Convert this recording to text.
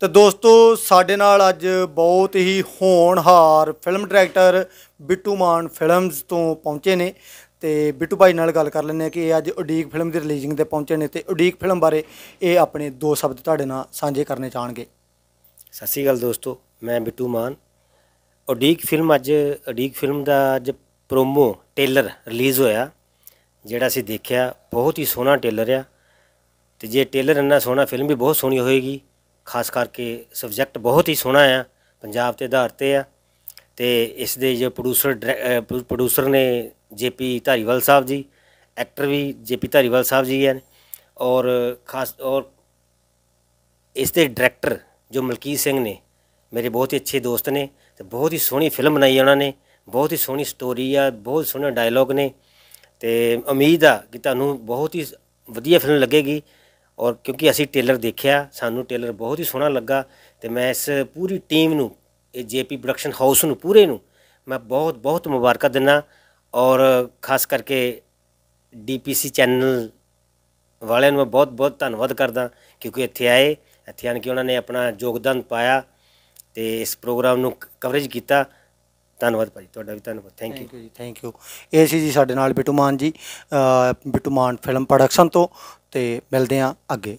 ਤੇ ਦੋਸਤੋ ਸਾਡੇ ਨਾਲ ਅੱਜ ਬਹੁਤ ਹੀ ਹੋਣਹਾਰ film director Bittu Maan films ਤੋਂ ਪਹੁੰਚੇ ਨੇ ਤੇ ਬਿੱਟੂ ਭਾਈ ਨਾਲ ਗੱਲ ਕਰ ਲੈਣੇ ਆ ਕਿ ਇਹ ਅੱਜ ਉਡੀਕ ਫਿਲਮ ਦੀ ਰਿਲੀਜ਼ਿੰਗ ਤੇ ਪਹੁੰਚੇ ਨੇ ਤੇ ਉਡੀਕ ਫਿਲਮ ਬਾਰੇ ਇਹ ਆਪਣੇ ਦੋ ਸ਼ਬਦ ਤੁਹਾਡੇ ਨਾਲ ਸਾਂਝੇ ਕਰਨੇ ਚਾਹਣਗੇ ਸਤਿ ਸ੍ਰੀ ਅਕਾਲ ਦੋਸਤੋ ਮੈਂ ਬਿੱਟੂ ਮਾਨ ਉਡੀਕ ਫਿਲਮ ਅੱਜ ਉਡੀਕ ਫਿਲਮ ਦਾ ਅੱਜ ਪ੍ਰੋਮੋ ਟੇਲਰ ਰਿਲੀਜ਼ ਹੋਇਆ ਜਿਹੜਾ ਅਸੀਂ ਦੇਖਿਆ ਬਹੁਤ ਹੀ ਸੋਹਣਾ ਟੇਲਰ ਆ ਤੇ ਜੇ ਟੇਲਰ ਇੰਨਾ ਸੋਹਣਾ ਫਿਲਮ ਵੀ ਬਹੁਤ ਸੋਹਣੀ ਹੋਏਗੀ ਖਾਸ ਕਰਕੇ ਸਬਜੈਕਟ ਬਹੁਤ ਹੀ ਸੋਹਣਾ ਆ ਪੰਜਾਬ ਤੇ ਆਧਾਰਿਤ ਆ ਤੇ ਇਸ ਦੇ ਜੋ ਪ੍ਰੋਡਿਊਸਰ ਪ੍ਰੋਡਿਊਸਰ ਨੇ ਜੇਪੀ ਧਾਰੀਵਾਲ ਸਾਹਿਬ ਜੀ ਐਕਟਰ ਵੀ ਜੇਪੀ ਧਾਰੀਵਾਲ ਸਾਹਿਬ ਜੀ ਹਨ ਔਰ ਖਾਸ ਔਰ ਇਸ ਦੇ ਡਾਇਰੈਕਟਰ ਜੋ ਮਲਕੀਤ ਸਿੰਘ ਨੇ ਮੇਰੇ ਬਹੁਤ ਹੀ ਅੱਛੇ ਦੋਸਤ ਨੇ ਤੇ ਬਹੁਤ ਹੀ ਸੋਹਣੀ ਫਿਲਮ ਬਣਾਈ ਉਹਨਾਂ ਨੇ ਬਹੁਤ ਹੀ ਸੋਹਣੀ ਸਟੋਰੀ ਆ ਬਹੁਤ ਸੋਹਣੇ ਡਾਇਲੋਗ ਨੇ ਤੇ ਉਮੀਦ ਆ ਕਿ ਤੁਹਾਨੂੰ ਬਹੁਤ ਹੀ ਵਧੀਆ ਫਿਲਮ ਲੱਗੇਗੀ ਔਰ ਕਿਉਂਕਿ ਅਸੀਂ ਟੇਲਰ ਦੇਖਿਆ ਸਾਨੂੰ ਟੇਲਰ ਬਹੁਤ ਹੀ ਸੋਹਣਾ ਲੱਗਾ ਤੇ ਮੈਂ ਇਸ ਪੂਰੀ ਟੀਮ ਨੂੰ ਇਹ ਜੇਪੀ ਪ੍ਰੋਡਕਸ਼ਨ ਹਾਊਸ ਨੂੰ ਪੂਰੇ ਨੂੰ ਮੈਂ ਬਹੁਤ ਬਹੁਤ ਮੁਬਾਰਕਾਂ ਦਿੰਨਾ ਔਰ ਖਾਸ ਕਰਕੇ ਡੀਪੀਸੀ ਚੈਨਲ ਵਾਲਿਆਂ ਨੂੰ ਮੈਂ ਬਹੁਤ ਬਹੁਤ ਧੰਨਵਾਦ ਕਰਦਾ ਕਿਉਂਕਿ ਇੱਥੇ ਆਏ ਇੱਥੇ ਆਣ ਕੇ ਉਹਨਾਂ ਨੇ ਆਪਣਾ ਯੋਗਦਾਨ ਪਾਇਆ ਤੇ ਇਸ ਪ੍ਰੋਗਰਾਮ ਨੂੰ ਕਵਰੇਜ ਕੀਤਾ ਧੰਨਵਾਦ ਭਾਜੀ ਤੁਹਾਡਾ ਵੀ ਧੰਨਵਾਦ ਥੈਂਕ ਯੂ ਥੈਂਕ ਯੂ ਜੀ ਥੈਂਕ ਯੂ ਇਹ ਸੀ ਜੀ ਸਾਡੇ ਨਾਲ ਬਿਟੂ ਮਾਨ ਜੀ ਬਿਟੂ ਮਾਨ ਫਿਲਮ ਪ੍ਰੋਡਕਸ਼ਨ ਤੋਂ ਤੇ ਮਿਲਦੇ ਆ ਅੱਗੇ